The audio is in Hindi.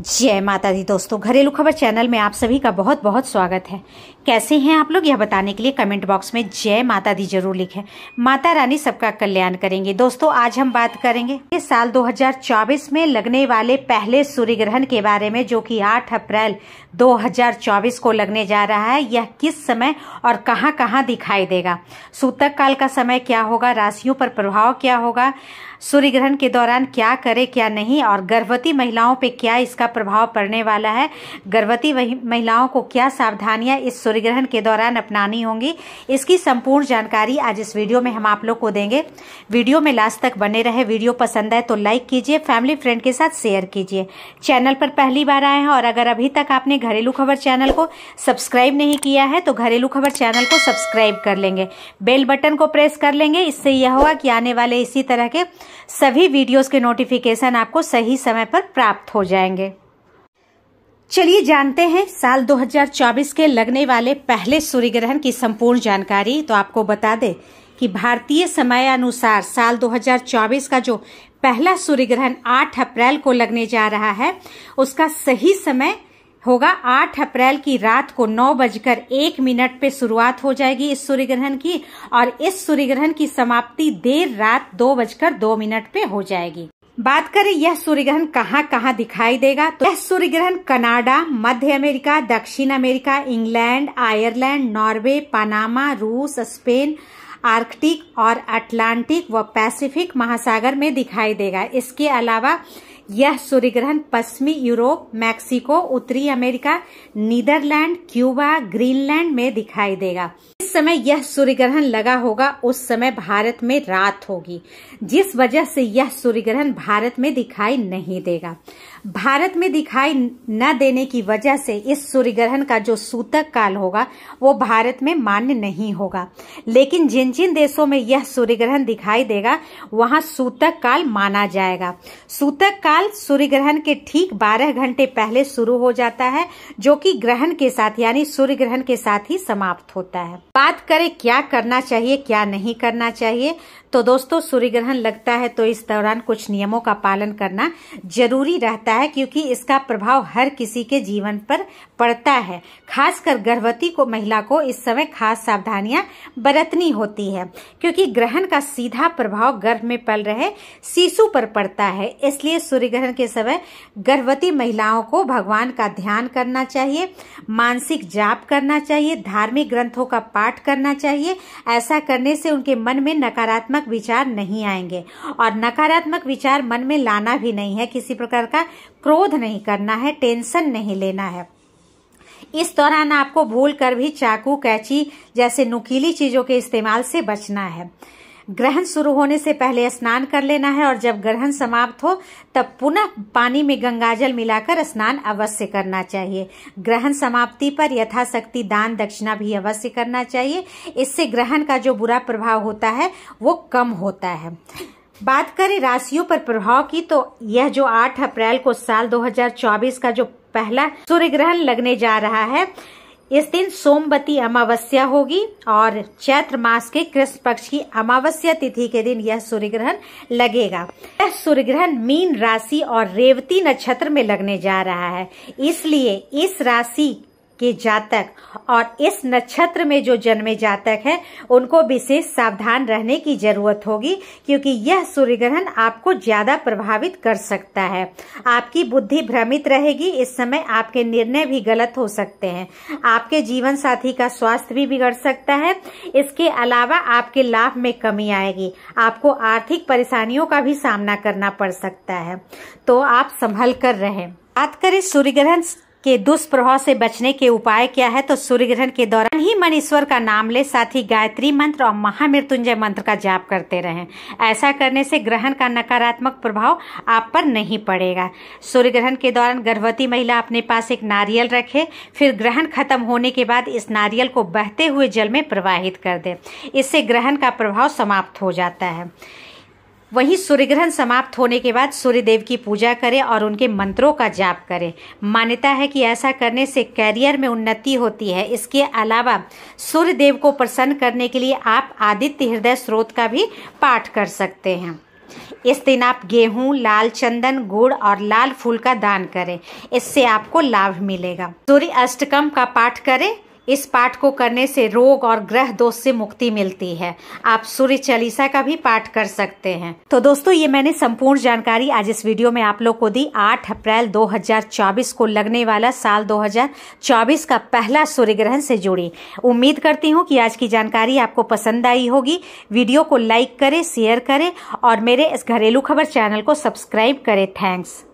जय माता दी दोस्तों घरेलू खबर चैनल में आप सभी का बहुत बहुत स्वागत है कैसे हैं आप लोग यह बताने के लिए कमेंट बॉक्स में जय माता दी जरूर लिखें माता रानी सबका कल्याण करेंगे दोस्तों आज हम बात करेंगे इस साल 2024 में लगने वाले पहले सूर्य ग्रहण के बारे में जो कि 8 अप्रैल 2024 को लगने जा रहा है यह किस समय और कहाँ कहाँ दिखाई देगा सूतक काल का समय क्या होगा राशियों पर प्रभाव क्या होगा सूर्य ग्रहण के दौरान क्या करे क्या नहीं और गर्भवती महिलाओं पर क्या इसका का प्रभाव पड़ने वाला है गर्भवती महिलाओं को क्या सावधानियां इस सूर्य ग्रहण के दौरान अपनानी होंगी इसकी संपूर्ण जानकारी आज इस वीडियो में हम आप लोग को देंगे वीडियो में लास्ट तक बने रहे वीडियो पसंद आए तो लाइक कीजिए फैमिली फ्रेंड के साथ शेयर कीजिए चैनल पर पहली बार आए हैं और अगर अभी तक आपने घरेलू खबर चैनल को सब्सक्राइब नहीं किया है तो घरेलू खबर चैनल को सब्सक्राइब कर लेंगे बेल बटन को प्रेस कर लेंगे इससे यह होगा कि आने वाले इसी तरह के सभी वीडियोस के नोटिफिकेशन आपको सही समय पर प्राप्त हो जाएंगे चलिए जानते हैं साल 2024 के लगने वाले पहले सूर्य ग्रहण की संपूर्ण जानकारी तो आपको बता दें कि भारतीय समय अनुसार साल 2024 का जो पहला सूर्य ग्रहण 8 अप्रैल को लगने जा रहा है उसका सही समय होगा 8 अप्रैल की रात को नौ बजकर एक मिनट पे शुरुआत हो जाएगी इस सूर्य ग्रहण की और इस सूर्य ग्रहण की समाप्ति देर रात दो बजकर दो मिनट पे हो जाएगी बात करें यह सूर्य ग्रहण कहाँ कहाँ दिखाई देगा तो यह सूर्य ग्रहण कनाडा मध्य अमेरिका दक्षिण America England Ireland Norway Panama रूस स्पेन आर्कटिक और अटलांटिक व पैसिफिक महासागर में दिखाई देगा इसके अलावा यह सूर्य ग्रहण पश्चिमी यूरोप मैक्सिको उत्तरी अमेरिका नीदरलैंड क्यूबा ग्रीनलैंड में दिखाई देगा समय यह सूर्य ग्रहण लगा होगा उस समय भारत में रात होगी जिस वजह से यह सूर्य ग्रहण भारत में दिखाई नहीं देगा भारत में दिखाई न देने की वजह से इस सूर्य ग्रहण का जो सूतक काल होगा वो भारत में मान्य नहीं होगा लेकिन जिन जिन देशों में यह सूर्य ग्रहण दिखाई देगा वहां सूतक काल माना जाएगा सूतक काल सूर्य ग्रहण के ठीक 12 घंटे पहले शुरू हो जाता है जो कि ग्रहण के साथ यानी सूर्य ग्रहण के साथ ही समाप्त होता है बात करें क्या करना चाहिए क्या नहीं करना चाहिए तो दोस्तों सूर्य ग्रहण लगता है तो इस दौरान कुछ नियमों का पालन करना जरूरी रहता है है क्योंकि इसका प्रभाव हर किसी के जीवन पर पड़ता है खासकर गर्भवती को महिला को इस समय खास सावधानियां बरतनी होती है क्योंकि ग्रहण का सीधा प्रभाव गर्भ में पल रहे शिशु पर पड़ता है इसलिए सूर्य ग्रहण के समय गर्भवती महिलाओं को भगवान का ध्यान करना चाहिए मानसिक जाप करना चाहिए धार्मिक ग्रंथों का पाठ करना चाहिए ऐसा करने से उनके मन में नकारात्मक विचार नहीं आएंगे और नकारात्मक विचार मन में लाना भी नहीं है किसी प्रकार का क्रोध नहीं करना है टेंशन नहीं लेना है इस दौरान आपको भूल कर भी चाकू कैची जैसे नुकीली चीजों के इस्तेमाल से बचना है ग्रहण शुरू होने से पहले स्नान कर लेना है और जब ग्रहण समाप्त हो तब पुनः पानी में गंगाजल मिलाकर स्नान अवश्य करना चाहिए ग्रहण समाप्ति पर यथाशक्ति दान दक्षिणा भी अवश्य करना चाहिए इससे ग्रहण का जो बुरा प्रभाव होता है वो कम होता है बात करें राशियों पर प्रभाव की तो यह जो 8 अप्रैल को साल 2024 का जो पहला सूर्य ग्रहण लगने जा रहा है इस दिन सोमवती अमावस्या होगी और चैत्र मास के कृष्ण पक्ष की अमावस्या तिथि के दिन यह सूर्य ग्रहण लगेगा यह सूर्य ग्रहण मीन राशि और रेवती नक्षत्र में लगने जा रहा है इसलिए इस राशि के जातक और इस नक्षत्र में जो जन्मे जातक हैं उनको विशेष सावधान रहने की जरूरत होगी क्योंकि यह सूर्य ग्रहण आपको ज्यादा प्रभावित कर सकता है आपकी बुद्धि भ्रमित रहेगी इस समय आपके निर्णय भी गलत हो सकते हैं आपके जीवन साथी का स्वास्थ्य भी बिगड़ सकता है इसके अलावा आपके लाभ में कमी आएगी आपको आर्थिक परेशानियों का भी सामना करना पड़ सकता है तो आप संभल कर रहे बात करें सूर्य ग्रहण के दुष्प्रभाव से बचने के उपाय क्या है तो सूर्य ग्रहण के दौरान ही मन ईश्वर का नाम ले साथ ही गायत्री मंत्र और महामृत्युंजय मंत्र का जाप करते रहें ऐसा करने से ग्रहण का नकारात्मक प्रभाव आप पर नहीं पड़ेगा सूर्य ग्रहण के दौरान गर्भवती महिला अपने पास एक नारियल रखे फिर ग्रहण खत्म होने के बाद इस नारियल को बहते हुए जल में प्रवाहित कर दे इससे ग्रहण का प्रभाव समाप्त हो जाता है वहीं सूर्य ग्रहण समाप्त होने के बाद सूर्य देव की पूजा करें और उनके मंत्रों का जाप करें मान्यता है कि ऐसा करने से कैरियर में उन्नति होती है इसके अलावा सूर्य देव को प्रसन्न करने के लिए आप आदित्य हृदय स्रोत का भी पाठ कर सकते हैं इस दिन आप गेहूं, लाल चंदन गुड़ और लाल फूल का दान करें इससे आपको लाभ मिलेगा सूर्य अष्टकम का पाठ करें इस पाठ को करने से रोग और ग्रह दोष से मुक्ति मिलती है आप सूर्य चालीसा का भी पाठ कर सकते हैं तो दोस्तों ये मैंने संपूर्ण जानकारी आज इस वीडियो में आप लोग को दी 8 अप्रैल 2024 को लगने वाला साल 2024 का पहला सूर्य ग्रहण से जुड़ी उम्मीद करती हूँ कि आज की जानकारी आपको पसंद आई होगी वीडियो को लाइक करे शेयर करे और मेरे इस घरेलू खबर चैनल को सब्सक्राइब करे थैंक्स